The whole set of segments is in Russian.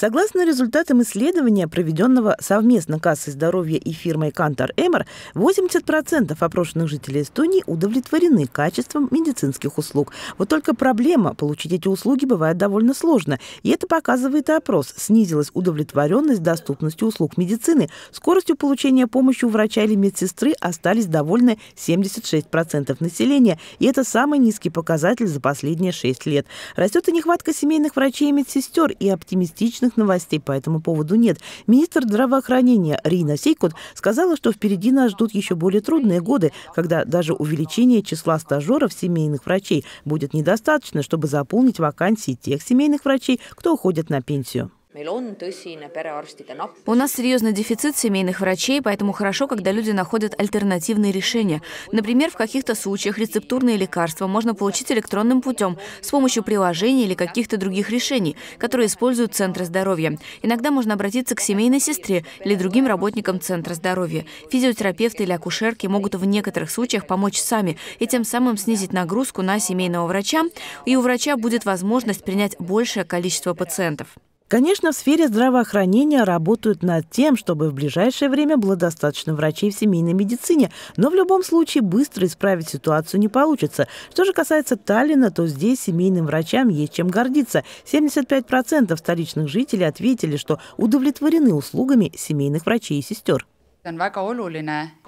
Согласно результатам исследования, проведенного совместно Кассой здоровья и фирмой «Кантар Эмор», 80% опрошенных жителей Эстонии удовлетворены качеством медицинских услуг. Вот только проблема – получить эти услуги бывает довольно сложно. И это показывает и опрос. Снизилась удовлетворенность доступностью услуг медицины. Скоростью получения помощи у врача или медсестры остались довольны 76% населения. И это самый низкий показатель за последние 6 лет. Растет и нехватка семейных врачей и медсестер, и оптимистичных радостных новостей по этому поводу нет. Министр здравоохранения Рина Сейкут сказала, что впереди нас ждут еще более трудные годы, когда даже увеличение числа стажеров семейных врачей будет недостаточно, чтобы заполнить вакансии тех семейных врачей, кто уходит на пенсию. У нас серьезный дефицит семейных врачей, поэтому хорошо, когда люди находят альтернативные решения. Например, в каких-то случаях рецептурные лекарства можно получить электронным путем с помощью приложений или каких-то других решений, которые используют центры здоровья. Иногда можно обратиться к семейной сестре или другим работникам центра здоровья. Физиотерапевты или акушерки могут в некоторых случаях помочь сами и тем самым снизить нагрузку на семейного врача, и у врача будет возможность принять большее количество пациентов. Конечно, в сфере здравоохранения работают над тем, чтобы в ближайшее время было достаточно врачей в семейной медицине, но в любом случае быстро исправить ситуацию не получится. Что же касается Таллина, то здесь семейным врачам есть чем гордиться. 75% столичных жителей ответили, что удовлетворены услугами семейных врачей и сестер.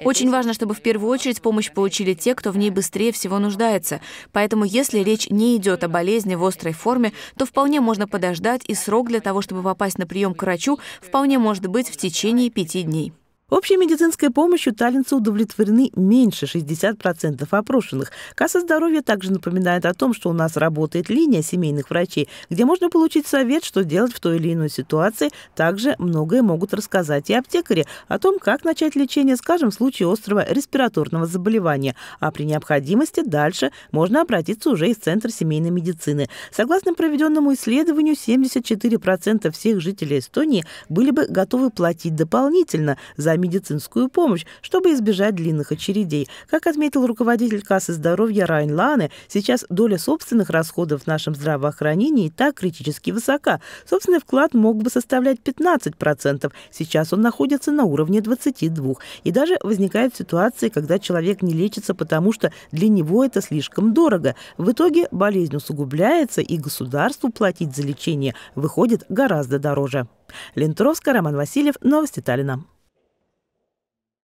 Очень важно, чтобы в первую очередь помощь получили те, кто в ней быстрее всего нуждается. Поэтому если речь не идет о болезни в острой форме, то вполне можно подождать, и срок для того, чтобы попасть на прием к врачу, вполне может быть в течение пяти дней. Общей медицинской помощью таллинцы удовлетворены меньше 60% опрошенных. Касса здоровья также напоминает о том, что у нас работает линия семейных врачей, где можно получить совет, что делать в той или иной ситуации. Также многое могут рассказать и аптекари о том, как начать лечение, скажем, в случае острого респираторного заболевания. А при необходимости дальше можно обратиться уже из Центра семейной медицины. Согласно проведенному исследованию, 74% всех жителей Эстонии были бы готовы платить дополнительно за медицинскую помощь, чтобы избежать длинных очередей. Как отметил руководитель кассы здоровья Райн Лане, сейчас доля собственных расходов в нашем здравоохранении и так критически высока. Собственный вклад мог бы составлять 15%. Сейчас он находится на уровне 22%. И даже возникают ситуации, когда человек не лечится, потому что для него это слишком дорого. В итоге болезнь усугубляется, и государству платить за лечение выходит гораздо дороже. Лентроско, Роман Васильев, Новости Таллина.